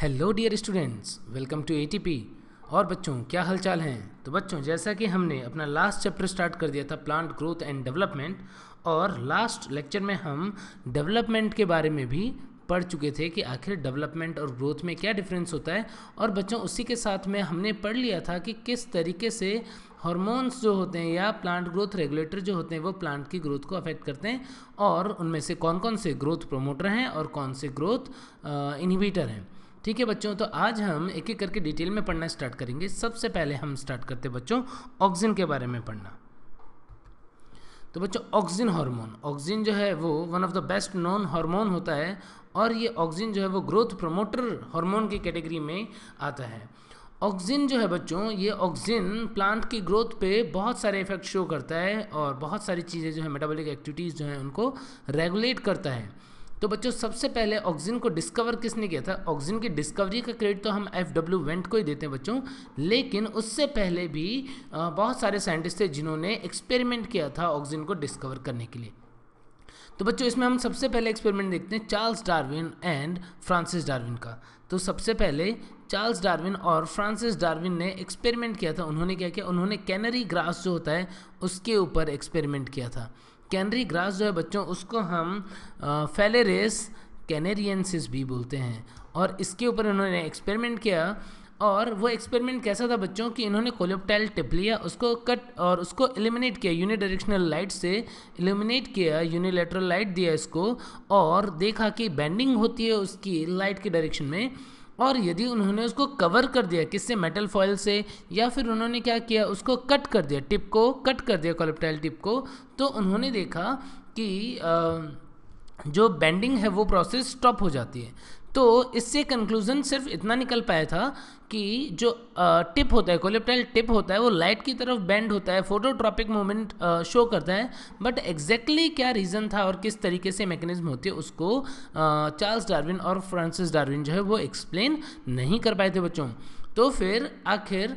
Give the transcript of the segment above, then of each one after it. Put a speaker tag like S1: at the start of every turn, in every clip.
S1: hello dear students welcome to ATP और बच्चों क्या हालचाल हैं तो बच्चों जैसा कि हमने अपना लास्ट चैप्टर स्टार्ट कर दिया था प्लांट ग्रोथ एंड डेवलपमेंट और लास्ट लेक्चर में हम डेवलपमेंट के बारे में भी पढ़ चुके थे कि आखिर डेवलपमेंट और ग्रोथ में क्या डिफरेंस होता है और बच्चों उसी के साथ में हमने पढ़ लिया था कि किस तरीके से हॉर्मोन्स जो होते हैं या प्लांट ग्रोथ रेगुलेटर जो होते हैं वो प्लांट की ग्रोथ को अफेक्ट करते हैं और उनमें से कौन कौन से ग्रोथ प्रोमोटर हैं और कौन से ग्रोथ इन्हीबिटर हैं ठीक है बच्चों तो आज हम एक एक करके डिटेल में पढ़ना स्टार्ट करेंगे सबसे पहले हम स्टार्ट करते बच्चों ऑक्सीजन के बारे में पढ़ना तो बच्चों ऑक्सीजन हार्मोन ऑक्सीजन जो है वो one of the best known hormone होता है और ये ऑक्सीजन जो है वो ग्रोथ प्रोमोटर हार्मोन की कैटेगरी में आता है ऑक्सीजन जो है बच्चों ये ऑक्सीजन प्लांट की ग्रोथ पे बहुत सारे इफेक्ट शो करता है और बहुत सारी चीज़ें जो है मेटाबॉलिक एक्टिविटीज़ जो हैं उनको रेगुलेट करता है तो बच्चों सबसे पहले ऑक्सीजन को डिस्कवर किसने किया था ऑक्सीजन की डिस्कवरी का क्रेडिट तो हम एफ डब्ल्यू वेंट को ही देते हैं बच्चों लेकिन उससे पहले भी बहुत सारे साइंटिस्ट थे जिन्होंने एक्सपेरिमेंट किया था ऑक्सीजन को डिस्कवर करने के लिए तो बच्चों इसमें हम सबसे पहले एक्सपेरिमेंट देखते हैं Charles Darwin and Francis Darwin का तो सबसे पहले चार्ल्स डार्विन और फ्रांसिस डार्विन ने एक्सपेरिमेंट किया था उन्होंने क्या किया उन्होंने कैनरी ग्रास जो होता है उसके ऊपर एक्सपेरिमेंट किया था कैनरी ग्रास जो है बच्चों उसको हम फेलेरेस कैनेरियनसिस भी बोलते हैं और इसके ऊपर इन्होंने एक्सपेरिमेंट किया और वो एक्सपेरिमेंट कैसा था बच्चों कि इन्होंने कोलोप्टाइल टिप लिया उसको कट और उसको एलिमिनेट किया यूनिडायरेक्शनल लाइट से एलिमिनेट किया यूनिलेटरल लाइट दिया इसको और देखा कि बैंडिंग होती है उसकी लाइट के डायरेक्शन में और यदि उन्होंने उसको कवर कर दिया किससे मेटल फॉयल से या फिर उन्होंने क्या किया उसको कट कर दिया टिप को कट कर दिया कॉलेप्टाइल टिप को तो उन्होंने देखा कि आ, जो बेंडिंग है वो प्रोसेस स्टॉप हो जाती है तो इससे कंक्लूजन सिर्फ इतना निकल पाया था कि जो टिप होता है कोलेप्टाइल टिप होता है वो लाइट की तरफ बेंड होता है फोटोट्रॉपिक मोमेंट शो करता है बट एग्जैक्टली exactly क्या रीज़न था और किस तरीके से मैकेनिज्म होती है उसको चार्ल्स डार्विन और फ्रांसिस डार्विन जो है वो एक्सप्लेन नहीं कर पाए थे बच्चों तो फिर आखिर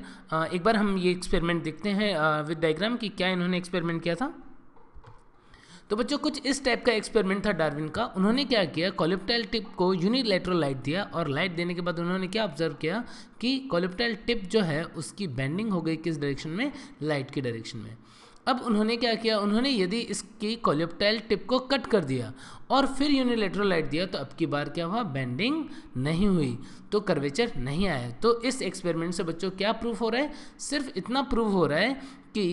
S1: एक बार हम ये एक्सपेरिमेंट देखते हैं विद डाइग्राम कि क्या इन्होंने एक्सपेरिमेंट किया था तो बच्चों कुछ इस टाइप का एक्सपेरिमेंट था डार्विन का उन्होंने क्या किया कॉलिप्टाइल टिप को यूनिलेटरल लाइट दिया और लाइट देने के बाद उन्होंने क्या ऑब्जर्व किया कि कॉलिप्टाइल टिप जो है उसकी बैंडिंग हो गई किस डायरेक्शन में लाइट की डायरेक्शन में अब उन्होंने क्या किया उन्होंने यदि इसकी कोलिप्टाइल टिप को कट कर दिया और फिर यूनिलेटरल लाइट दिया तो अब की बार क्या हुआ बेंडिंग नहीं हुई तो कर्वेचर नहीं आया तो इस एक्सपेरिमेंट से बच्चों क्या प्रूफ हो रहा है सिर्फ इतना प्रूफ हो रहा है कि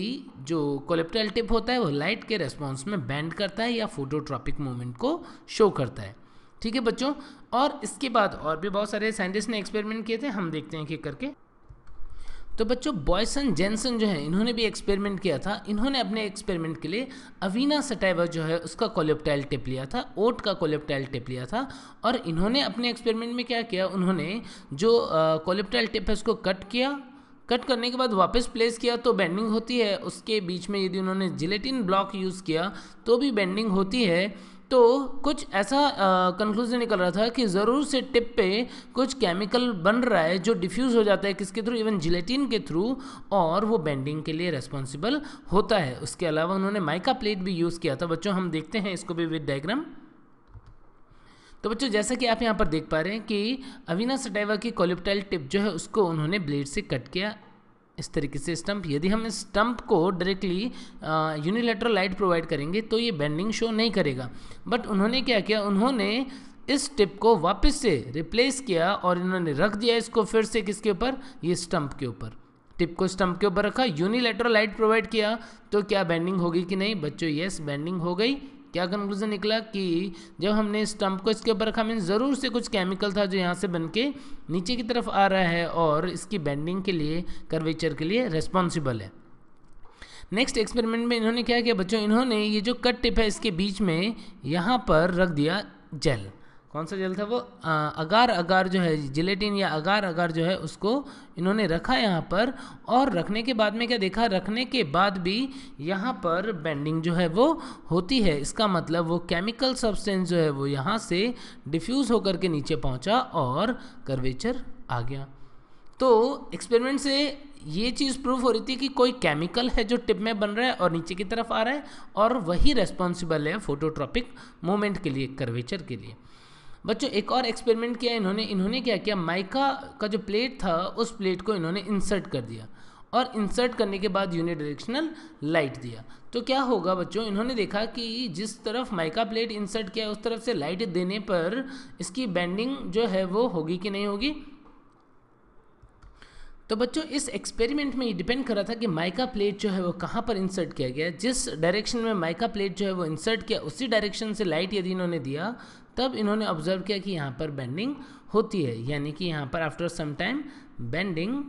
S1: जो कोलिप्टाइल टिप होता है वो लाइट के रेस्पॉन्स में बैंड करता है या फोटोट्रॉपिक मूवमेंट को शो करता है ठीक है बच्चों और इसके बाद और भी बहुत सारे साइंटिस्ट ने एक्सपेरिमेंट किए थे हम देखते हैं कि करके तो बच्चों बॉयसन जेंसन जो है इन्होंने भी एक्सपेरिमेंट किया था इन्होंने अपने एक्सपेरिमेंट के लिए अवीना सटाइवा जो है उसका कोलेप्टाइल टिप लिया था ओट का कोलेप्टाइल टिप लिया था और इन्होंने अपने एक्सपेरिमेंट में क्या किया उन्होंने जो कोलेप्टाइल टिप है उसको कट किया कट करने के बाद वापस प्लेस किया तो बेंडिंग होती है उसके बीच में यदि उन्होंने जिलेटिन ब्लॉक यूज़ किया तो भी बेंडिंग होती है तो कुछ ऐसा कंक्लूजन निकल रहा था कि ज़रूर से टिप पे कुछ केमिकल बन रहा है जो डिफ्यूज़ हो जाता है किसके थ्रू इवन जिलेटिन के थ्रू और वो बेंडिंग के लिए रेस्पॉन्सिबल होता है उसके अलावा उन्होंने माइका प्लेट भी यूज़ किया था बच्चों हम देखते हैं इसको भी विद डायग्राम तो बच्चों जैसा कि आप यहाँ पर देख पा रहे हैं कि अविना सटैवा की कोलिप्टाइल टिप जो है उसको उन्होंने ब्लेड से कट किया इस तरीके से स्टंप यदि हम इस स्टंप को डायरेक्टली यूनिलेटरल लाइट प्रोवाइड करेंगे तो ये बेंडिंग शो नहीं करेगा बट उन्होंने क्या किया उन्होंने इस टिप को वापस से रिप्लेस किया और इन्होंने रख दिया इसको फिर से किसके ऊपर ये स्टंप के ऊपर टिप को स्टंप के ऊपर रखा यूनिलेटरल लाइट प्रोवाइड किया तो क्या बैंडिंग होगी कि नहीं बच्चों यस बैंडिंग हो गई क्या कंक्लूजन निकला कि जब हमने स्टम्प को इसके ऊपर रखा मीन ज़रूर से कुछ केमिकल था जो यहाँ से बन के नीचे की तरफ आ रहा है और इसकी बैंडिंग के लिए कर्वेचर के लिए रेस्पॉन्सिबल है नेक्स्ट एक्सपेरिमेंट में इन्होंने क्या किया बच्चों इन्होंने ये जो कट टिप है इसके बीच में यहाँ पर रख दिया जेल कौन सा जेल था वो आ, अगार अगार जो है जिलेटिन या अगार अगार जो है उसको इन्होंने रखा यहाँ पर और रखने के बाद में क्या देखा रखने के बाद भी यहाँ पर बेंडिंग जो है वो होती है इसका मतलब वो केमिकल सब्सटेंस जो है वो यहाँ से डिफ्यूज़ होकर के नीचे पहुँचा और कर्वेचर आ गया तो एक्सपेरिमेंट से ये चीज़ प्रूव हो रही थी कि कोई केमिकल है जो टिप में बन रहा है और नीचे की तरफ आ रहा है और वही रेस्पॉन्सिबल है फोटोट्रॉपिक मोमेंट के लिए कर्वेचर के लिए बच्चों एक और एक्सपेरिमेंट किया इन्होंने इन्होंने क्या किया माइका का जो प्लेट था उस प्लेट को इन्होंने इंसर्ट कर दिया और इंसर्ट करने के बाद यूनिडायरेक्शनल लाइट दिया तो क्या होगा बच्चों इन्होंने देखा कि जिस तरफ माइका प्लेट इंसर्ट किया उस तरफ से लाइट देने पर इसकी बैंडिंग जो है वो होगी कि नहीं होगी तो बच्चों इस एक्सपेरिमेंट में ये डिपेंड कर रहा था कि माइका प्लेट जो है वो कहाँ पर इंसर्ट किया गया जिस डायरेक्शन में माइका प्लेट जो है वो इंसर्ट किया उसी डायरेक्शन से लाइट यदि इन्होंने दिया तब इन्होंने ऑब्जर्व किया कि यहाँ पर बेंडिंग होती है यानी कि यहाँ पर आफ्टर सम टाइम बेंडिंग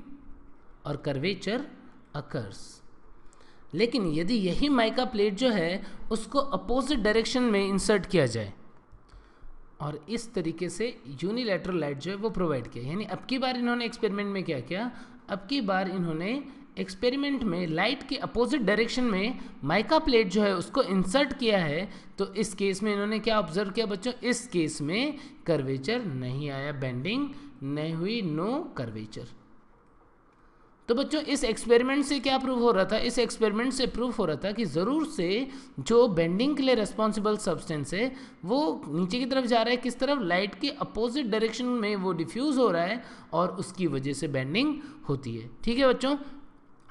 S1: और कर्वेचर अकर्स लेकिन यदि यही माइका प्लेट जो है उसको अपोजिट डायरेक्शन में इंसर्ट किया जाए और इस तरीके से यूनिलेटरल लाइट जो है वो प्रोवाइड किया यानी अब की बार इन्होंने एक्सपेरिमेंट में क्या किया अब की बार इन्होंने एक्सपेरिमेंट में लाइट के अपोजिट डायरेक्शन में माइका प्लेट जो है उसको इंसर्ट किया है तो इस केस में इन्होंने क्या ऑब्जर्व किया बच्चों इस केस में कर्वेचर नहीं आया बेंडिंग नहीं हुई नो कर्वेचर तो बच्चों इस एक्सपेरिमेंट से क्या प्रूव हो रहा था इस एक्सपेरिमेंट से प्रूव हो रहा था कि ज़रूर से जो बेंडिंग के लिए रेस्पॉन्सिबल सब्सटेंस है वो नीचे की तरफ जा रहा है किस तरफ लाइट के अपोजिट डायरेक्शन में वो डिफ्यूज़ हो रहा है और उसकी वजह से बेंडिंग होती है ठीक है बच्चों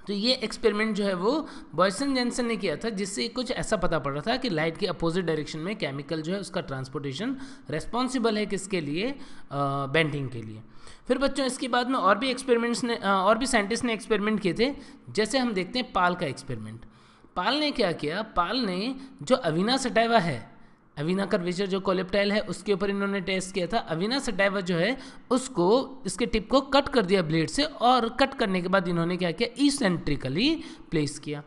S1: तो ये एक्सपेरिमेंट जो है वो बॉयसन जेंसन ने किया था जिससे कुछ ऐसा पता पड़ रहा था कि लाइट के अपोजिट डायरेक्शन में केमिकल जो है उसका ट्रांसपोर्टेशन रेस्पॉन्सिबल है किसके लिए बेंडिंग के लिए फिर बच्चों इसके बाद में और भी एक्सपेरिमेंट्स ने आ, और भी साइंटिस्ट ने एक्सपेरिमेंट किए थे जैसे हम देखते हैं पाल का एक्सपेरिमेंट पाल ने क्या किया पाल ने जो अविना सटाइवा है अविनाकर विजय जो कोलेप्टाइल है उसके ऊपर इन्होंने टेस्ट किया था अविना सटाइवर जो है उसको इसके टिप को कट कर दिया ब्लेड से और कट करने के बाद इन्होंने क्या किया ई सेंट्रिकली प्लेस किया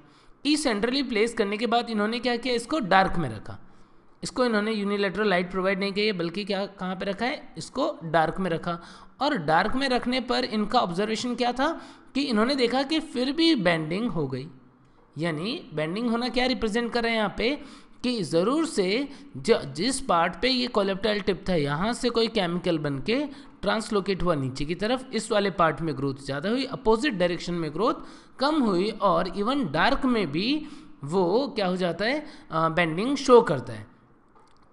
S1: ई सेंट्रली प्लेस करने के बाद इन्होंने क्या किया इसको डार्क में रखा इसको इन्होंने यूनिलेटरल लाइट प्रोवाइड नहीं की है बल्कि क्या कहाँ पर रखा है इसको डार्क में रखा और डार्क में रखने पर इनका ऑब्जर्वेशन क्या था कि इन्होंने देखा कि फिर भी बैंडिंग हो गई यानी बैंडिंग होना क्या रिप्रेजेंट कर रहे हैं यहाँ पे कि ज़रूर से ज, जिस पार्ट पे ये कोलेप्टाइल टिप था यहाँ से कोई केमिकल बन के ट्रांसलोकेट हुआ नीचे की तरफ इस वाले पार्ट में ग्रोथ ज़्यादा हुई अपोजिट डायरेक्शन में ग्रोथ कम हुई और इवन डार्क में भी वो क्या हो जाता है आ, बेंडिंग शो करता है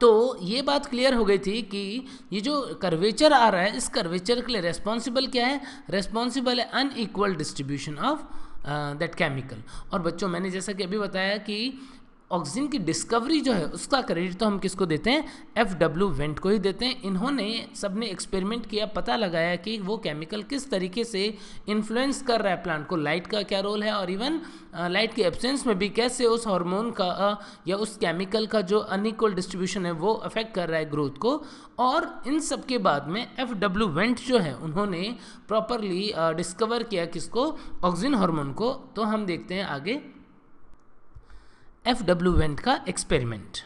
S1: तो ये बात क्लियर हो गई थी कि ये जो कर्वेचर आ रहा है इस कर्वेचर के लिए रेस्पॉन्सिबल क्या है रेस्पॉन्सिबल है unequal distribution of that chemical और बच्चों मैंने जैसा कि अभी बताया कि ऑक्सीजन की डिस्कवरी जो है उसका क्रेडिट तो हम किसको देते हैं एफ डब्ल्यू वेंट को ही देते हैं इन्होंने सबने एक्सपेरिमेंट किया पता लगाया कि वो केमिकल किस तरीके से इन्फ्लुएंस कर रहा है प्लांट को लाइट का क्या रोल है और इवन लाइट के एब्सेंस में भी कैसे उस हार्मोन का या उस केमिकल का जो अनइक्वल डिस्ट्रीब्यूशन है वो अफेक्ट कर रहा है ग्रोथ को और इन सब के बाद में एफ डब्ल्यू वेंट जो है उन्होंने प्रॉपरली डिस्कवर किया किसको ऑक्सीजन हार्मोन को तो हम देखते हैं आगे एफ डब्ल्यू वेंट का एक्सपेरिमेंट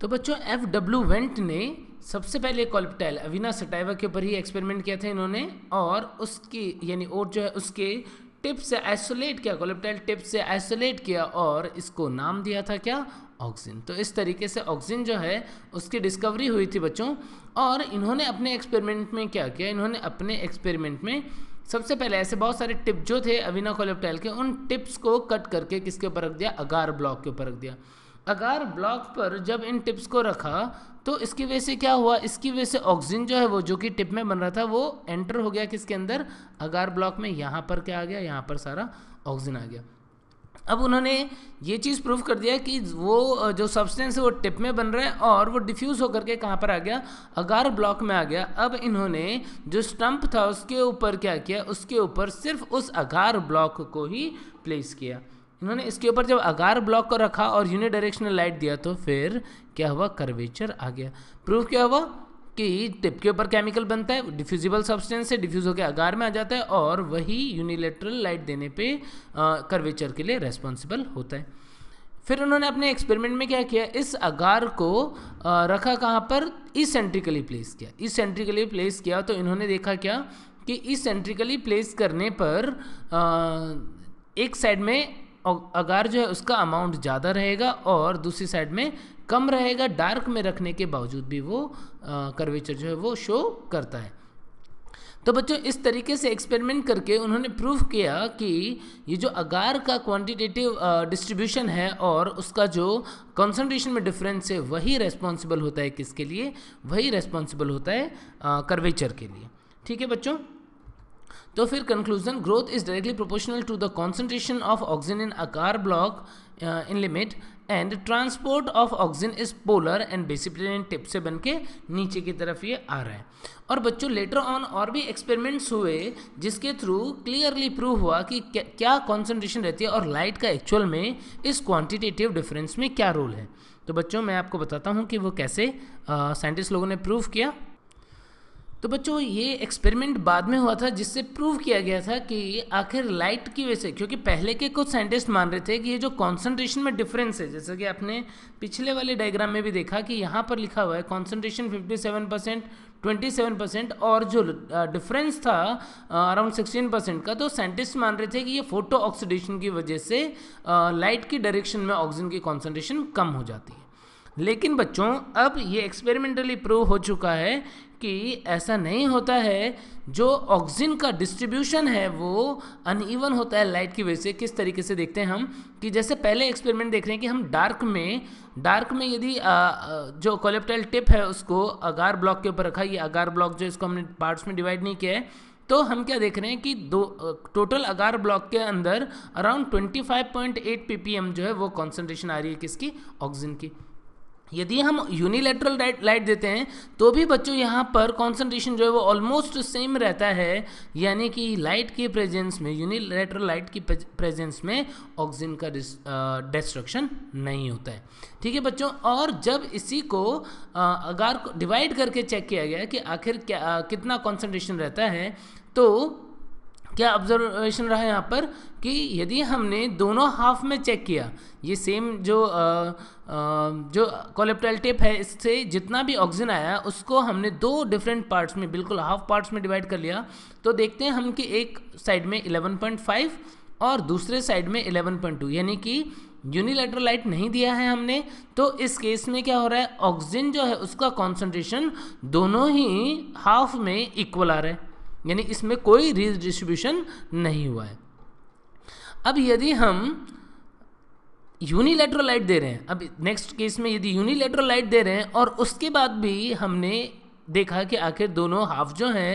S1: तो बच्चों एफ डब्ल्यू वेंट ने सबसे पहले कॉल्पटाइल अविना सटाइवा के ऊपर ही एक्सपेरिमेंट किया था इन्होंने और उसकी यानी और जो है उसके टिप से आइसोलेट किया कॉल्पटाइल टिप से आइसोलेट किया और इसको नाम दिया था क्या ऑक्सीजन तो इस तरीके से ऑक्सीजन जो है उसकी डिस्कवरी हुई थी बच्चों और इन्होंने अपने एक्सपेरिमेंट में क्या किया इन्होंने अपने एक्सपेरिमेंट में सबसे पहले ऐसे बहुत सारे टिप जो थे अविना कोलेप्टाइल के उन टिप्स को कट करके किसके ऊपर रख दिया अगार ब्लॉक के ऊपर रख दिया अगार ब्लॉक पर जब इन टिप्स को रखा तो इसकी वजह से क्या हुआ इसकी वजह से ऑक्सीजन जो है वो जो कि टिप में बन रहा था वो एंटर हो गया किसके अंदर अगार ब्लॉक में यहाँ पर क्या आ गया यहाँ पर सारा ऑक्सीजन आ गया अब उन्होंने ये चीज़ प्रूव कर दिया कि वो जो सब्सटेंस है वो टिप में बन रहा है और वो डिफ्यूज़ होकर के कहाँ पर आ गया अगार ब्लॉक में आ गया अब इन्होंने जो स्टम्प था उसके ऊपर क्या किया उसके ऊपर सिर्फ उस अगार ब्लॉक को ही प्लेस किया इन्होंने इसके ऊपर जब अगार ब्लॉक को रखा और यूनिडायरेक्शनल लाइट दिया तो फिर क्या हुआ कर्वेचर आ गया प्रूफ क्या हुआ कि टिप के ऊपर केमिकल बनता है डिफ्यूजिबल सब्सटेंस से डिफ्यूज होकर अगार में आ जाता है और वही यूनिलेटरल लाइट देने पे कर्वेचर के लिए रेस्पॉन्सिबल होता है फिर उन्होंने अपने एक्सपेरिमेंट में क्या किया इस अगार को आ, रखा कहाँ पर ई सेंट्रिकली प्लेस किया ई सेंट्रिकली प्लेस किया तो इन्होंने देखा क्या कि ई सेंट्रिकली प्लेस करने पर आ, एक साइड में अगार जो है उसका अमाउंट ज़्यादा रहेगा और दूसरी साइड में कम रहेगा डार्क में रखने के बावजूद भी वो कर्वेचर जो है वो शो करता है तो बच्चों इस तरीके से एक्सपेरिमेंट करके उन्होंने प्रूव किया कि ये जो अगार का क्वांटिटेटिव डिस्ट्रीब्यूशन है और उसका जो कंसंट्रेशन में डिफरेंस है वही रेस्पॉन्सिबल होता है किसके लिए वही रेस्पॉन्सिबल होता है कर्वेचर के लिए ठीक है बच्चों तो फिर conclusion growth is directly proportional to the concentration of auxin in agar block in limit and transport of auxin is polar and basipetal tip से बन के नीचे की तरफ ये आ रहा है और बच्चों लेटर ऑन और भी एक्सपेरिमेंट्स हुए जिसके थ्रू क्लियरली प्रूव हुआ कि क्या कॉन्सेंट्रेशन रहती है और लाइट का एक्चुअल में इस क्वान्टिटेटिव डिफरेंस में क्या रोल है तो बच्चों मैं आपको बताता हूँ कि वो कैसे साइंटिस्ट uh, लोगों ने प्रूव किया तो बच्चों ये एक्सपेरिमेंट बाद में हुआ था जिससे प्रूव किया गया था कि आखिर लाइट की वजह से क्योंकि पहले के कुछ साइंटिस्ट मान रहे थे कि ये जो कॉन्सेंट्रेशन में डिफरेंस है जैसे कि आपने पिछले वाले डायग्राम में भी देखा कि यहाँ पर लिखा हुआ है concentration 57 percent twenty seven percent और जो डिफरेंस था अराउंड सिक्सटीन परसेंट का तो साइंटिस्ट मान रहे थे कि ये फोटो ऑक्सीडेशन की वजह से लाइट की डायरेक्शन में ऑक्सीजन की कॉन्सेंट्रेशन कम हो जाती है लेकिन बच्चों अब ये एक्सपेरिमेंटली प्रूव हो चुका है कि ऐसा नहीं होता है जो ऑक्सीजन का डिस्ट्रीब्यूशन है वो अनइवन होता है लाइट की वजह से किस तरीके से देखते हैं हम कि जैसे पहले एक्सपेरिमेंट देख रहे हैं कि हम डार्क में डार्क में यदि जो कोलेप्टाइल टिप है उसको अगार ब्लॉक के ऊपर रखा ये अगार ब्लॉक जो इसको हमने पार्ट्स में डिवाइड नहीं किया है तो हम क्या देख रहे हैं कि दो टोटल अगार ब्लॉक के अंदर अराउंड 25.8 ppm जो है वो कॉन्सेंट्रेशन आ रही है किसकी ऑक्सीजन की यदि हम यूनिलेटरल लाइट लाइट देते हैं तो भी बच्चों यहाँ पर कॉन्सेंट्रेशन जो है वो ऑलमोस्ट सेम रहता है यानी कि लाइट के प्रेजेंस में यूनिलेटरल लाइट की प्रेजेंस में ऑक्सीजन का डिस्ट्रक्शन नहीं होता है ठीक है बच्चों और जब इसी को अगार डिवाइड करके चेक किया गया कि आखिर क्या आ, कितना कॉन्सेंट्रेशन रहता है तो क्या ऑब्जर्वेशन रहा यहाँ पर कि यदि हमने दोनों हाफ में चेक किया ये सेम जो आ, आ, जो कोलेप्टाइल टेप है इससे जितना भी ऑक्सीजन आया उसको हमने दो डिफरेंट पार्ट्स में बिल्कुल हाफ पार्ट्स में डिवाइड कर लिया तो देखते हैं हम कि एक साइड में 11.5 और दूसरे साइड में 11.2 यानी कि यूनिलेटरलाइट नहीं दिया है हमने तो इस केस में क्या हो रहा है ऑक्सीजन जो है उसका कॉन्सेंट्रेशन दोनों ही हाफ में इक्वल आ रहा है यानी इसमें कोई रिडिस्ट्रीब्यूशन नहीं हुआ है अब यदि हम यूनिलेटरल लाइट दे रहे हैं अब नेक्स्ट केस में यदि यूनिलेटरल लाइट दे रहे हैं और उसके बाद भी हमने देखा कि आखिर दोनों हाफ जो हैं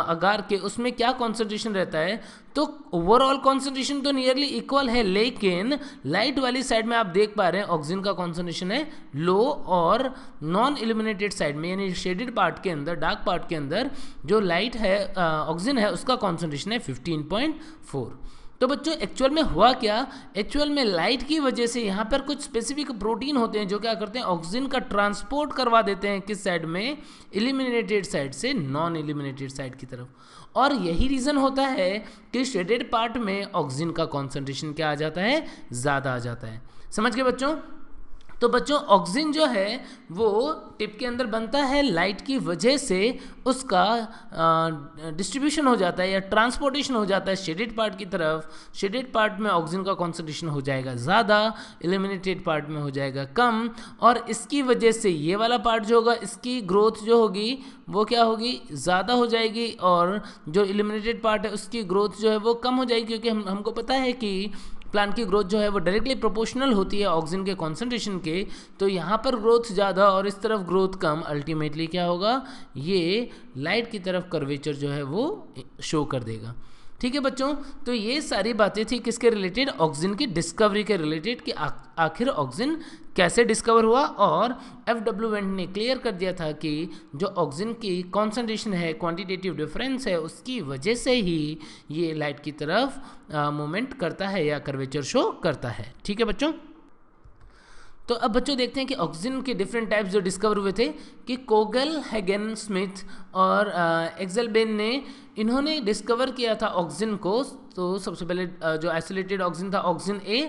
S1: अगार के उसमें क्या कॉन्सेंट्रेशन रहता है तो ओवरऑल कॉन्सेंट्रेशन तो नियरली इक्वल है लेकिन लाइट वाली साइड में आप देख पा रहे हैं ऑक्सीजन का कॉन्सेंट्रेशन है लो और नॉन इल्यूमिनेटेड साइड में यानी शेडेड पार्ट के अंदर डार्क पार्ट के अंदर जो लाइट है ऑक्सीजन है उसका कॉन्सेंट्रेशन है फिफ्टीन पॉइंट फोर तो बच्चों एक्चुअल में हुआ क्या एक्चुअल में लाइट की वजह से यहाँ पर कुछ स्पेसिफिक प्रोटीन होते हैं जो क्या करते हैं ऑक्सीजन का ट्रांसपोर्ट करवा देते हैं किस साइड में इलिमिनेटेड साइड से नॉन इलिमिनेटेड साइड की तरफ और यही रीज़न होता है कि शेडेड पार्ट में ऑक्सीजन का कॉन्सेंट्रेशन क्या आ जाता है ज़्यादा आ जाता है समझ गए बच्चों तो बच्चों ऑक्सीजन जो है वो टिप के अंदर बनता है लाइट की वजह से उसका डिस्ट्रीब्यूशन हो जाता है या ट्रांसपोर्टेशन हो जाता है शेडेड पार्ट की तरफ शेडेड पार्ट में ऑक्सीजन का कॉन्सेंट्रेशन हो जाएगा ज़्यादा एलिमिनेटेड पार्ट में हो जाएगा कम और इसकी वजह से ये वाला पार्ट जो होगा इसकी ग्रोथ जो होगी वो क्या होगी ज़्यादा हो जाएगी और जो एलिमिनेटेड पार्ट है उसकी ग्रोथ जो है वो कम हो जाएगी क्योंकि हम हमको पता है कि प्लांट की ग्रोथ जो है वो डायरेक्टली प्रोपोर्शनल होती है ऑक्सीजन के कॉन्सेंट्रेशन के तो यहाँ पर ग्रोथ ज़्यादा और इस तरफ ग्रोथ कम अल्टीमेटली क्या होगा ये लाइट की तरफ कर्वेचर जो है वो शो कर देगा ठीक है बच्चों तो ये सारी बातें थी किसके रिलेटेड ऑक्सीजन की डिस्कवरी के रिलेटेड कि आखिर ऑक्सीजन कैसे डिस्कवर हुआ और एफ डब्ल्यू वेंट ने क्लियर कर दिया था कि जो ऑक्सीजन की कॉन्सेंट्रेशन है क्वांटिटेटिव डिफरेंस है उसकी वजह से ही ये लाइट की तरफ मूवमेंट करता है या कर्वेचर शो करता है ठीक है बच्चों तो अब बच्चों देखते हैं कि ऑक्सीजन के डिफरेंट टाइप्स जो डिस्कवर हुए थे कि कोगल हैगन स्मिथ और एक्जलबेन ने इन्होंने डिस्कवर किया था ऑक्सीजन को तो सबसे पहले जो आइसोलेटेड ऑक्सीजन था ऑक्सीजन ए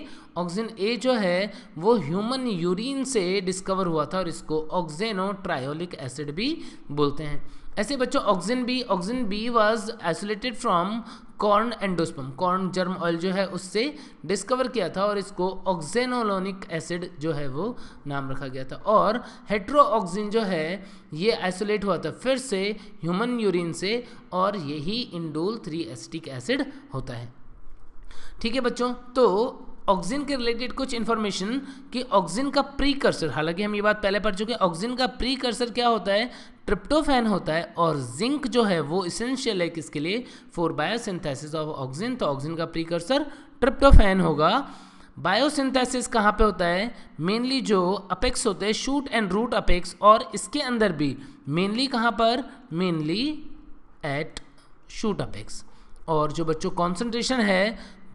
S1: ऑक्सीजन ए जो है वो ह्यूमन यूरिन से डिस्कवर हुआ था और इसको ऑक्जेनो ट्रायोलिक एसिड भी बोलते हैं ऐसे बच्चों auxin B auxin B was isolated from corn endosperm corn germ oil जो है उससे डिस्कवर किया था और इसको ऑक्जेनोलोनिक एसिड जो है वो नाम रखा गया था और ऑक्सीजन जो है ये आइसोलेट हुआ था फिर से ह्यूमन यूरिन से और यही इंडोल थ्री एसिटिक एसिड होता है ठीक है बच्चों तो ऑक्सीजन के रिलेटेड कुछ इन्फॉर्मेशन कि ऑक्सीजन का प्री कर्सर हालांकि हम ये बात पहले पढ़ चुके हैं ऑक्सीजन का प्री कर्सर क्या होता है ट्रिप्टोफैन होता है और जिंक जो है वो इसेंशियल है किसके लिए फॉर बायोसिंथेसिस ऑफ ऑक्सीजन तो ऑक्सीजन का प्री कर्सर ट्रिप्टोफैन होगा बायोसिंथेसिस कहाँ पे होता है मेनली जो अपेक्स होते हैं शूट एंड रूट अपेक्स और इसके अंदर भी मेनली कहाँ पर मेनली एट शूट अपेक्स और जो बच्चों कॉन्सेंट्रेशन है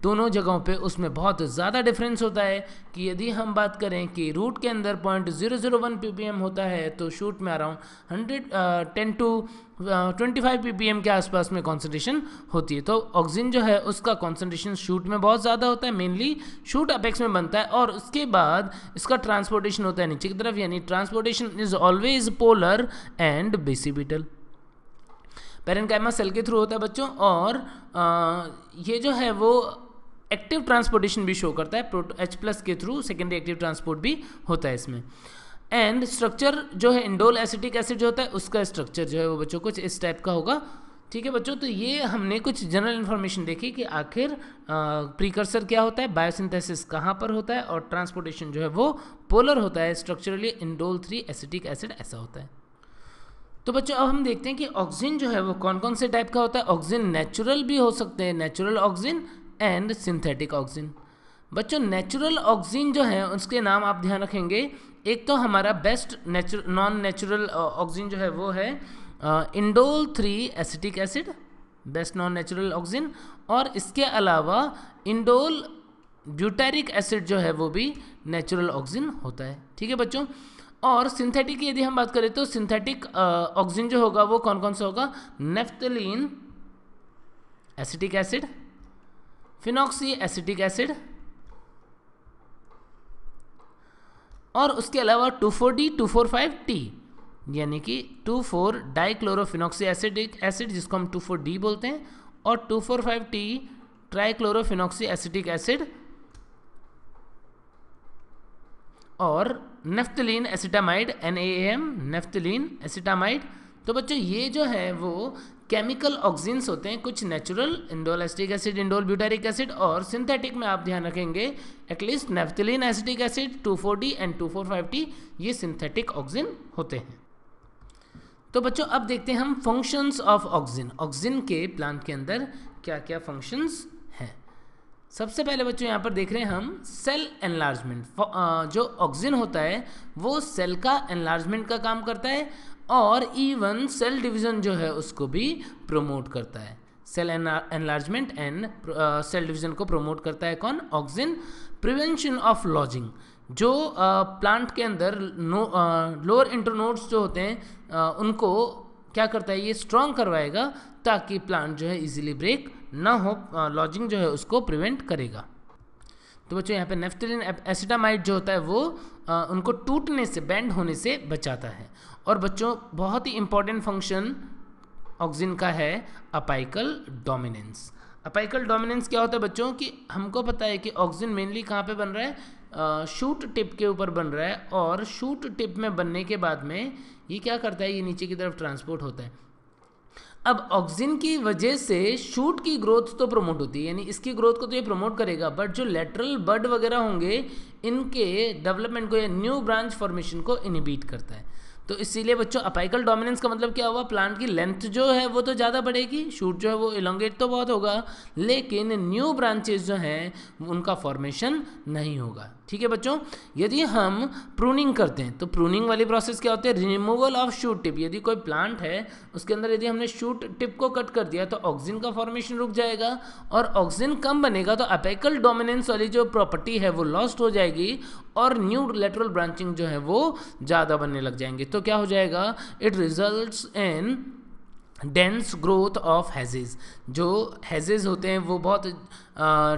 S1: दोनों जगहों पे उसमें बहुत ज़्यादा डिफरेंस होता है कि यदि हम बात करें कि रूट के अंदर point zero zero one P होता है तो शूट में around hundred ten to twenty five P के आसपास में कॉन्सेंट्रेशन होती है तो ऑक्सीजन जो है उसका कॉन्सेंट्रेशन शूट में बहुत ज़्यादा होता है मेनली शूट अपेक्स में बनता है और उसके बाद इसका ट्रांसपोर्टेशन होता है नीचे की तरफ यानी transportation is always polar and basipetal parenchyma cell के थ्रू होता है बच्चों और आ, uh, ये जो है वो एक्टिव ट्रांसपोर्टेशन भी शो करता है एच प्लस के थ्रू सेकेंडरी एक्टिव ट्रांसपोर्ट भी होता है इसमें एंड स्ट्रक्चर जो है इंडोल एसिटिक एसिड जो होता है उसका स्ट्रक्चर जो है वो बच्चों कुछ इस टाइप का होगा ठीक है बच्चों तो ये हमने कुछ जनरल इन्फॉर्मेशन देखी कि आखिर प्रीकर्सर क्या होता है बायोसिंथेसिस कहाँ पर होता है और ट्रांसपोर्टेशन जो है वो पोलर होता है structurally indole three acetic acid ऐसा होता है तो बच्चों अब हम देखते हैं कि ऑक्सीजन जो है वो कौन कौन से टाइप का होता है ऑक्सीजन नेचुरल भी हो सकते हैं natural auxin and synthetic auxin बच्चों नेचुरल ऑक्सीजन जो है उसके नाम आप ध्यान रखेंगे एक तो हमारा best nature known natural auxin जो है वो है indole three acetic acid best known natural auxin और इसके अलावा इंडोल ब्यूटेरिक एसिड जो है वो भी नेचुरल ऑक्सीजन होता है ठीक है बच्चों और सिंथेटिक की यदि हम बात करें तो सिंथेटिक ऑक्सीजन जो होगा वो कौन कौन सा होगा naphthalene acetic acid phenoxy acetic acid और उसके अलावा 24D 245T यानी कि 24 फोर डाइक्लोरोफिनॉक्सी एसिडिक एसिड जिसको हम 24D बोलते हैं और 245T four trichlorophenoxy acetic acid और naphthalene acetamide N A M naphthalene acetamide तो बच्चों ये जो है वो केमिकल ऑक्सीजन्स होते हैं कुछ natural indole acetic acid indole butyric acid और सिंथेटिक में आप ध्यान रखेंगे at least naphthalene acetic acid four D and five D ये सिंथेटिक ऑक्सीजन होते हैं तो बच्चों अब देखते हैं हम फंक्शंस ऑफ ऑक्सीजन ऑक्सीजन के प्लांट के अंदर क्या क्या फंक्शंस हैं सबसे पहले बच्चों यहाँ पर देख रहे हैं हम सेल एनलार्जमेंट जो ऑक्सीजन होता है वो सेल का एनलार्जमेंट का काम करता है और इवन सेल डिवीज़न जो है उसको भी प्रमोट करता है cell enlargement and cell division को प्रमोट करता है कौन ऑक्सीजन प्रिवेंशन ऑफ लॉजिंग जो प्लांट uh, के अंदर नो लोअर इंटरनोड्स जो होते हैं uh, उनको क्या करता है ये स्ट्रॉन्ग करवाएगा ताकि प्लांट जो है इजीली ब्रेक ना हो लॉजिंग uh, जो है उसको प्रिवेंट करेगा तो बच्चों यहाँ पे नेफ्टलिन एसिटामाइड जो होता है वो uh, उनको टूटने से बैंड होने से बचाता है और बच्चों बहुत ही इंपॉर्टेंट फंक्शन ऑक्सिन का है अपाइकल डोमिनेंस अपाइकल डोमिनेंस क्या होता है बच्चों कि हमको पता है कि ऑक्सिन मेनली कहाँ पे बन रहा है शूट टिप के ऊपर बन रहा है और शूट टिप में बनने के बाद में ये क्या करता है ये नीचे की तरफ ट्रांसपोर्ट होता है अब ऑक्सिन की वजह से शूट की ग्रोथ तो प्रमोट होती है यानी इसकी ग्रोथ को तो ये प्रमोट करेगा बट जो लेटरल बर्ड वगैरह होंगे इनके डेवलपमेंट को या न्यू ब्रांच फॉर्मेशन को इनिबीट करता है तो इसीलिए बच्चों अपाइकल डोमिनेंस का मतलब क्या हुआ प्लांट की लेंथ जो है वो तो ज़्यादा बढ़ेगी शूट जो है वो इलोंगेट तो बहुत होगा लेकिन न्यू ब्रांचेज जो हैं उनका फॉर्मेशन नहीं होगा ठीक है बच्चों यदि हम प्रूनिंग करते हैं तो प्रूनिंग वाली प्रोसेस क्या होती है रिमूवल ऑफ शूट टिप यदि कोई प्लांट है उसके अंदर यदि हमने शूट टिप को कट कर दिया तो ऑक्सीजन का फॉर्मेशन रुक जाएगा और ऑक्सीजन कम बनेगा तो अपेकल डोमिनेंस वाली जो प्रॉपर्टी है वो लॉस्ट हो जाएगी और न्यू लेटरल ब्रांचिंग जो है वो ज़्यादा बनने लग जाएंगे तो क्या हो जाएगा it result in dense growth of hedges जो हैजेज होते हैं वो बहुत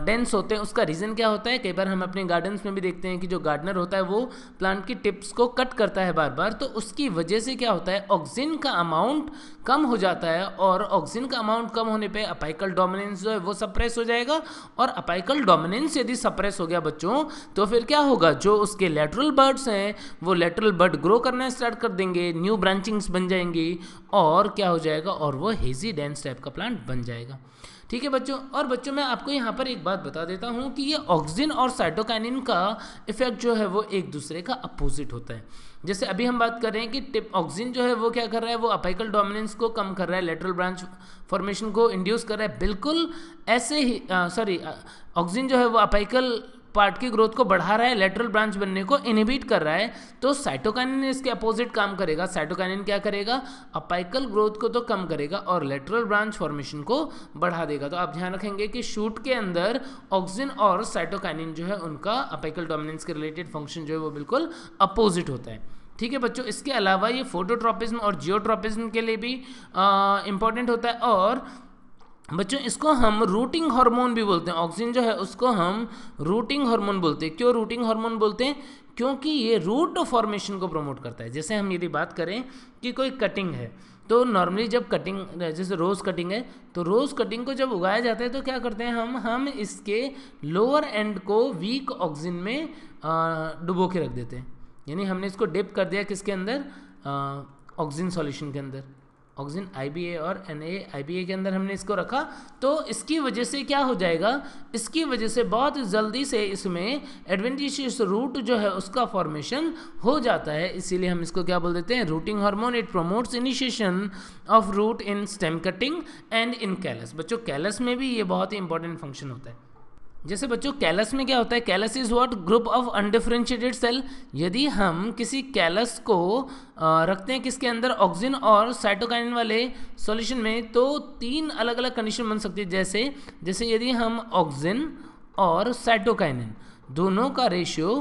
S1: डेंस होते हैं उसका रीज़न क्या होता है कई बार हम अपने गार्डन्स में भी देखते हैं कि जो गार्डनर होता है वो प्लांट की टिप्स को कट करता है बार बार तो उसकी वजह से क्या होता है ऑक्सीजन का अमाउंट कम हो जाता है और ऑक्सीजन का अमाउंट कम होने पे अपाइकल डोमिनेंस जो है वो सप्रेस हो जाएगा और अपाइकल डोमिनेंस यदि सप्रेस हो गया बच्चों तो फिर क्या होगा जो उसके लेटरल बर्ड्स हैं वो लेटरल बर्ड ग्रो करना स्टार्ट कर देंगे न्यू ब्रांचिंग्स बन जाएंगी और क्या हो जाएगा और वो हेजी डेंस टाइप का प्लांट बन जाएगा ठीक है बच्चों और बच्चों मैं आपको यहाँ पर एक बात बता देता हूँ कि ये ऑक्सीजन और साइटोकाइनिन का इफेक्ट जो है वो एक दूसरे का अपोजिट होता है जैसे अभी हम बात कर रहे हैं कि टिप ऑक्सीजन जो है वो क्या कर रहा है वो अपाइकल डोमिनेंस को कम कर रहा है लेटरल ब्रांच फॉर्मेशन को इंड्यूस कर रहा है बिल्कुल ऐसे ही सॉरी ऑक्सीजन जो है वो अपाइकल पार्ट की ग्रोथ को बढ़ा रहा है लेटरल ब्रांच बनने को इनिबिट कर रहा है तो साइटोकाइनिन इसके अपोजिट काम करेगा साइटोकाइनिन क्या करेगा अपाइकल ग्रोथ को तो कम करेगा और लेटरल ब्रांच फॉर्मेशन को बढ़ा देगा तो आप ध्यान रखेंगे कि शूट के अंदर ऑक्सीजन और साइटोकाइनिन जो है उनका अपाइकल डोमिनेंस के रिलेटेड फंक्शन जो है वो बिल्कुल अपोजिट होता है ठीक है बच्चों इसके अलावा ये फोटोट्रॉपिज्म और जियोट्रॉपिज्म के लिए भी इंपॉर्टेंट होता है और बच्चों इसको हम रूटिंग हार्मोन भी बोलते हैं ऑक्सीजन जो है उसको हम रूटिंग हार्मोन बोलते हैं क्यों रूटिंग हार्मोन बोलते हैं क्योंकि ये रूट फॉर्मेशन को प्रमोट करता है जैसे हम यदि बात करें कि कोई कटिंग है तो नॉर्मली जब कटिंग जैसे रोज़ कटिंग है तो रोज़ कटिंग को जब उगाया जाता है तो क्या करते हैं हम हम इसके लोअर एंड को वीक ऑक्सीजन में डुबो के रख देते हैं यानी हमने इसको डिप कर दिया किसके अंदर ऑक्सीजन सॉल्यूशन के अंदर ऑक्सीजन आई और एन ए के अंदर हमने इसको रखा तो इसकी वजह से क्या हो जाएगा इसकी वजह से बहुत जल्दी से इसमें एडवेंटिशियस रूट जो है उसका फॉर्मेशन हो जाता है इसीलिए हम इसको क्या बोल देते हैं rooting hormone it promotes initiation of root in stem cutting and in callus बच्चों कैलस में भी ये बहुत ही इंपॉर्टेंट फंक्शन होता है जैसे बच्चों कैलस में क्या होता है callus is what group of undifferentiated cell यदि हम किसी कैलस को रखते हैं किसके अंदर ऑक्सीजन और साइटोकाइन वाले सॉल्यूशन में तो तीन अलग अलग कंडीशन बन सकती है जैसे जैसे यदि हम ऑक्सीजन और साइटोकाइन दोनों का रेशियो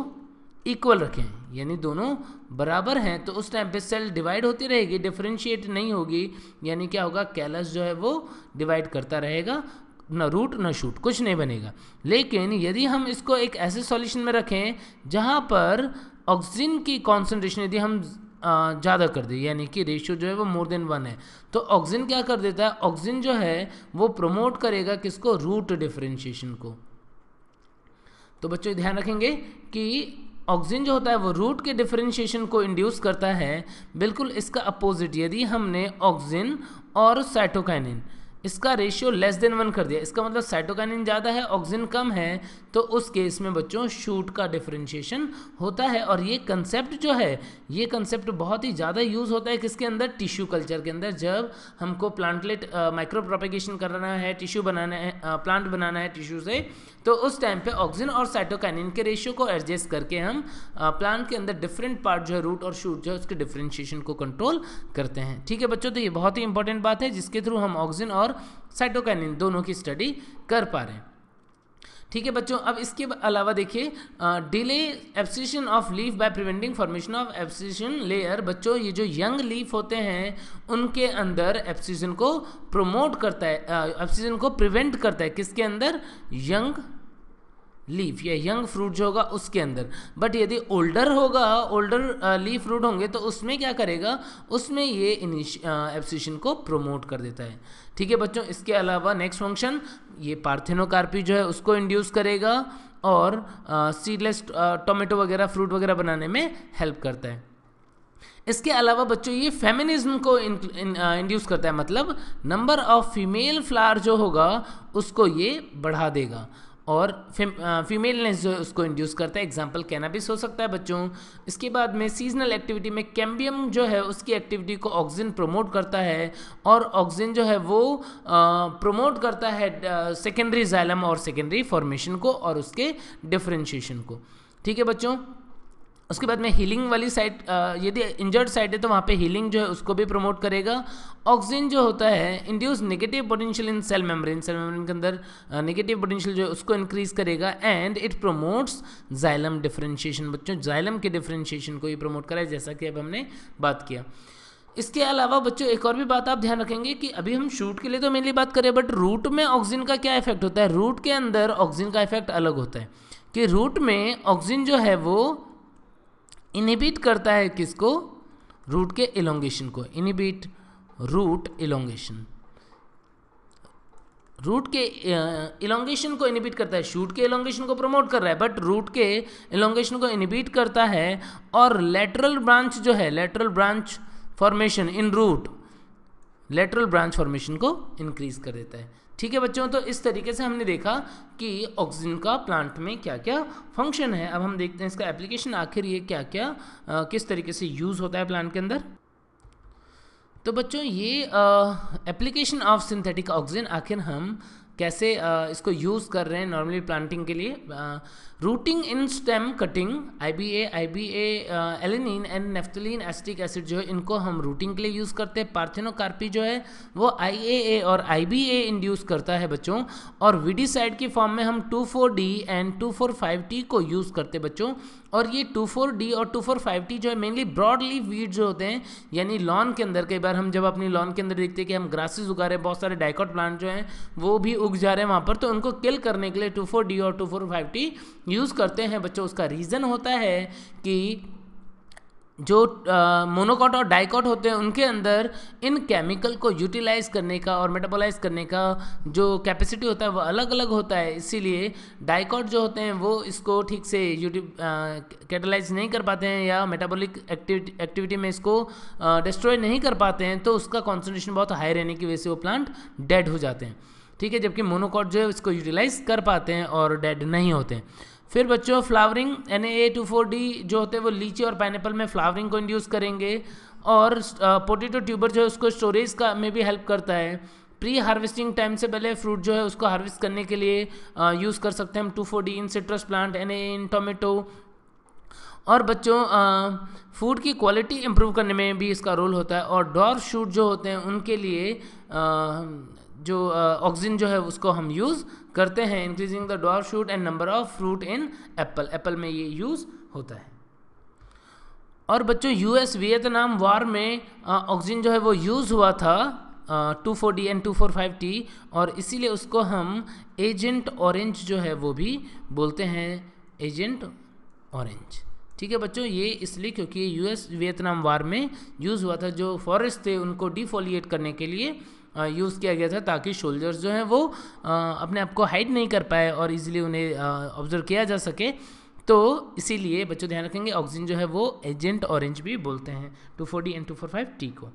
S1: इक्वल रखें यानी दोनों बराबर हैं तो उस टाइम पे सेल डिवाइड होती रहेगी डिफ्रेंशिएट नहीं होगी यानी क्या होगा कैलस जो है वो डिवाइड करता रहेगा न रूट न शूट कुछ नहीं बनेगा लेकिन यदि हम इसको एक ऐसे सॉल्यूशन में रखें जहाँ पर ऑक्सीजन की कॉन्सेंट्रेशन यदि हम ज़्यादा कर दें यानी कि रेशियो जो है वो मोर देन वन है तो ऑक्सीजन क्या कर देता है ऑक्सीजन जो है वो प्रमोट करेगा किसको रूट डिफ्रेंशिएशन को तो बच्चों ध्यान रखेंगे कि ऑक्सीजन जो होता है वो रूट के डिफ्रेंशिएशन को इंड्यूस करता है बिल्कुल इसका अपोजिट यदि हमने ऑक्सीजन और साइटोकाइनिन इसका रेशियो लेस देन वन कर दिया इसका मतलब साइटोकाइनिन ज़्यादा है ऑक्सीजन कम है तो उस केस में बच्चों शूट का डिफ्रेंशिएशन होता है और ये कंसेप्ट जो है ये कंसेप्ट बहुत ही ज़्यादा यूज़ होता है किसके अंदर टिश्यू कल्चर के अंदर जब हमको प्लांटलेट माइक्रो प्रोपेगेशन करना है टिश्यू बनाना है प्लांट बनाना है टिश्यू से तो उस टाइम पे ऑक्सीजन और साइटोकाइनिन के रेशियो को एडजस्ट करके हम प्लांट के अंदर डिफरेंट पार्ट जो है रूट और शूट जो है उसके डिफ्रेंशिएशन को कंट्रोल करते हैं ठीक है बच्चों तो ये बहुत ही इंपॉर्टेंट बात है जिसके थ्रू हम ऑक्सीजन और साइटोकैनिन दोनों की स्टडी कर पा रहे हैं ठीक है बच्चों अब इसके अलावा देखिए delay abscission of leaf by preventing formation of abscission layer बच्चों ये जो यंग लीफ होते हैं उनके अंदर एब्सिशन को प्रोमोट करता है एब्सिशन को प्रिवेंट करता है किसके अंदर यंग लीफ या यंग फ्रूट जो होगा उसके अंदर बट यदि ओल्डर होगा ओल्डर लीफ फ्रूट होंगे तो उसमें क्या करेगा उसमें ये एब्सिशन को प्रोमोट कर देता है ठीक है बच्चों इसके अलावा नेक्स्ट फंक्शन ये पार्थेनोकार्पी जो है उसको इंड्यूस करेगा और सीडलेस टोमेटो वगैरह फ्रूट वगैरह बनाने में हेल्प करता है इसके अलावा बच्चों ये फेमिनिज्म को इंड्यूस करता है मतलब नंबर ऑफ फीमेल फ्लावर जो होगा उसको ये बढ़ा देगा और फीमेलनेस uh, जो उसको इंड्यूस करता है एग्जाम्पल कैनाबिस हो सकता है बच्चों इसके बाद में सीजनल एक्टिविटी में कैम्बियम जो है उसकी एक्टिविटी को ऑक्सीजन प्रमोट करता है और ऑक्सीजन जो है वो प्रमोट uh, करता है सेकेंडरी uh, जैलम और सेकेंडरी फॉर्मेशन को और उसके डिफ्रेंशिएशन को ठीक है बच्चों उसके बाद में हीलिंग वाली साइड यदि इंजर्ड साइड है तो वहाँ पे हीलिंग जो है उसको भी प्रमोट करेगा ऑक्सीजन जो होता है induce negative potential in cell membrane cell membrane के अंदर नेगेटिव पोटेंशियल जो है उसको इंक्रीज करेगा and it promotes xylem differentiation बच्चों जाइलम के डिफ्रेंशिएशन को ये प्रमोट करा है जैसा कि अब हमने बात किया इसके अलावा बच्चों एक और भी बात आप ध्यान रखेंगे कि अभी हम शूट के लिए तो मेनली बात करें बट रूट में ऑक्सीजन का क्या इफेक्ट होता है रूट के अंदर ऑक्सीजन का इफेक्ट अलग होता है कि रूट में ऑक्सीजन जो है वो इनिबिट करता है किसको रूट के एलोंगेशन को इनिबिट रूट एलोंगेशन रूट के इलोंगेशन को इनिबिट करता है शूट के इलोंगेशन को प्रमोट कर रहा है बट रूट के इलोंगेशन को इनिबिट करता है और लेटरल ब्रांच जो है lateral branch formation in root lateral branch formation को इंक्रीज कर देता है ठीक है बच्चों तो इस तरीके से हमने देखा कि ऑक्सीजन का प्लांट में क्या क्या फंक्शन है अब हम देखते हैं इसका एप्लीकेशन आखिर ये क्या क्या आ, किस तरीके से यूज़ होता है प्लांट के अंदर तो बच्चों ये एप्लीकेशन ऑफ सिंथेटिक ऑक्सीजन आखिर हम कैसे आ, इसको यूज़ कर रहे हैं नॉर्मली प्लांटिंग के लिए ah, rooting in stem cutting I B A I B A एलिनिन एंड नेफ्थलिन एस्टिक एसिड जो है इनको हम रूटिंग के लिए यूज़ करते हैं पार्थिनोकार्पी जो है वो आई ए ए और आई बी ए इंड्यूस करता है बच्चों और साइड की फॉर्म में हम two four D and two four five T को यूज़ करते हैं बच्चों और ये टू फोर डी और टू फोर फाइव टी जो है मेनली ब्रॉडली वीड जो होते हैं यानी लॉन के अंदर कई बार हम जब अपनी लॉन के अंदर देखते हैं कि हम ग्रासेस उगा रहे हैं बहुत सारे डाइकॉट प्लांट जो हैं वो भी उग जा रहे हैं वहाँ पर तो उनको किल करने के लिए टू फोर डी और two four five T use करते हैं बच्चों उसका रीज़न होता है कि जो मोनोकॉट और डाइकॉट होते हैं उनके अंदर इन केमिकल को यूटिलाइज करने का और मेटाबोलाइज करने का जो कैपेसिटी होता है वह अलग अलग होता है इसीलिए डाइकॉट जो होते हैं वो इसको ठीक से यूटि कैटलाइज नहीं कर पाते हैं या मेटाबॉलिक एक्टिविटी एक्टिविटी में इसको डिस्ट्रॉय नहीं कर पाते हैं तो उसका कॉन्सेंट्रेशन बहुत हाई रहने की वजह से वो प्लांट डेड हो जाते हैं ठीक है जबकि मोनोकॉट जो है इसको यूटिलाइज कर पाते हैं और डेड नहीं होते हैं फिर बच्चों flowering N A two four D जो होते हैं वो लीची और पाइनएप्पल में फ्लावरिंग को इंड्यूस करेंगे और पोटेटो ट्यूबर जो है उसको स्टोरेज का में भी हेल्प करता है प्री हार्वेस्टिंग टाइम से पहले फ्रूट जो है उसको हार्वेस्ट करने के लिए यूज़ कर सकते हैं हम two four D in citrus plant N A in tomato और बच्चों फूड की क्वालिटी इम्प्रूव करने में भी इसका रोल होता है और डॉर्फ शूट जो होते हैं उनके लिए आ, जो ऑक्सीजन जो है उसको हम यूज़ करते हैं increasing the dwarf shoot and number of fruit in apple apple में ये यूज़ होता है और बच्चों यूएस वियतनाम वार में ऑक्सीजन जो है वो यूज़ हुआ था two four D and two four five T और इसीलिए उसको हम एजेंट ऑरेंज जो है वो भी बोलते हैं एजेंट ऑरेंज ठीक है बच्चों ये इसलिए क्योंकि यूएस वियतनाम वार में यूज़ हुआ था जो फॉरेस्ट थे उनको डिफोलिएट करने के लिए यूज़ किया गया था ताकि शोल्जर्स जो हैं वो अपने आप को हाइड नहीं कर पाए और इजीली उन्हें ऑब्जर्व किया जा सके तो इसीलिए बच्चों ध्यान रखेंगे ऑक्सीजन जो है वो एजेंट ऑरेंज भी बोलते हैं two four D and two four five T को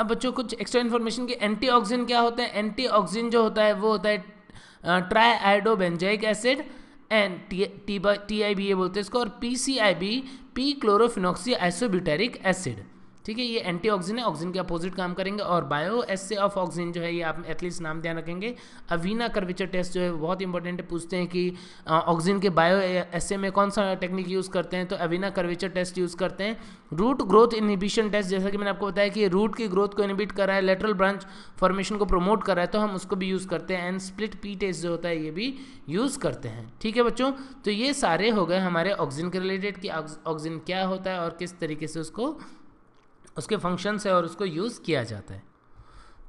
S1: अब बच्चों कुछ एक्स्ट्रा इन्फॉर्मेशन की एंटीऑक्सीजन क्या होते हैं एंटीऑक्सीजन जो होता है वो होता है tri iodobenzoic acid and T T I B ये बोलते हैं इसको और P C I B P chlorophenoxy isobutyric acid ठीक है ये एंटी ऑक्सीजन है ऑक्सीजन के अपोजिट काम करेंगे और बायो एसए ऑफ ऑक्सीजन जो है ये आप एटलीस्ट नाम ध्यान रखेंगे अवीना कर्विचर टेस्ट जो है बहुत इंपॉर्टेंट है पूछते हैं कि ऑक्सीजन के बायो एसए में कौन सा टेक्निक यूज़ करते हैं तो अवीना कर्विचर टेस्ट यूज़ करते हैं रूट ग्रोथ इनहिबिशन टेस्ट जैसा कि मैंने आपको बताया कि रूट की ग्रोथ को इनहिबिट कर रहा है लेटरल ब्रांच फॉर्मेशन को प्रोमोट कर रहा है तो हम उसको भी यूज़ करते हैं एंड स्प्लिट पी टेस्ट जो होता है ये भी यूज़ करते हैं ठीक है बच्चों तो ये सारे हो गए हमारे ऑक्सीजन के रिलेटेड कि ऑक्सीजन क्या होता है और किस तरीके से उसको उसके फंक्शन है और उसको यूज़ किया जाता है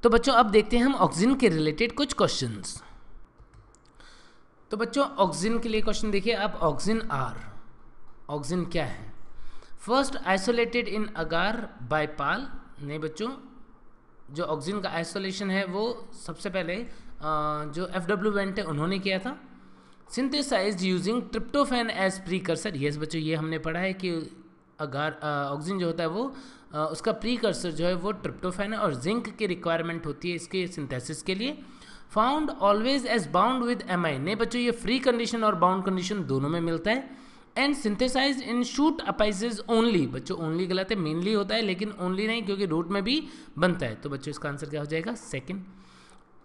S1: तो बच्चों अब देखते हैं हम ऑक्सीजन के रिलेटेड कुछ क्वेश्चन तो बच्चों ऑक्सीजन के लिए क्वेश्चन देखिए आप ऑक्सीजन आर ऑक्सीजन क्या है फर्स्ट आइसोलेटेड इन अगार बायपाल नहीं बच्चों जो ऑक्सीजन का आइसोलेशन है वो सबसे पहले जो एफ डब्ल्यू वेंट है उन्होंने किया था synthesize using tryptophan as pre yes बच्चों ये हमने पढ़ा है कि अगार ऑक्सीजन जो होता है वो उसका प्री कर्सर जो है वो ट्रिप्टोफेन है और जिंक की रिक्वायरमेंट होती है इसके सिंथेसिस के लिए found always as bound with M I नहीं बच्चों ये फ्री कंडीशन और बाउंड कंडीशन दोनों में मिलता है and synthesize in shoot apices only बच्चों ओनली गलत है मेनली होता है लेकिन ओनली नहीं क्योंकि रूट में भी बनता है तो बच्चों इसका आंसर क्या हो जाएगा सेकेंड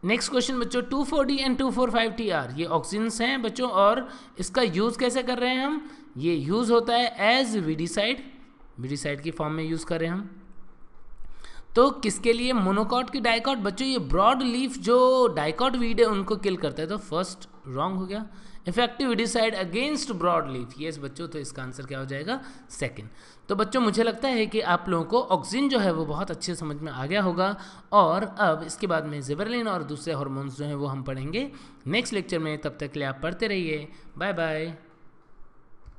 S1: नेक्स्ट क्वेश्चन बच्चों two four D and two four five T are ये ऑक्सीजन्स हैं बच्चों और इसका यूज़ कैसे कर रहे हैं हम ये यूज़ होता है एज वीडीसाइड विडिसाइड की फॉर्म में यूज़ करें हम तो किसके लिए मोनोकॉट की डाइकॉट बच्चों ये ब्रॉड लीफ जो डाइकॉट वीड है उनको किल करता है तो फर्स्ट रॉन्ग हो गया effective decide against broad leaf ये बच्चों तो इसका आंसर क्या हो जाएगा सेकेंड तो बच्चों मुझे लगता है कि आप लोगों को ऑक्सीजन जो है वो बहुत अच्छे समझ में आ गया होगा और अब इसके बाद में जेबरलिन और दूसरे हॉर्मोन्स जो हैं वो हम पढ़ेंगे नेक्स्ट लेक्चर में तब तक के लिए आप पढ़ते रहिए बाय बाय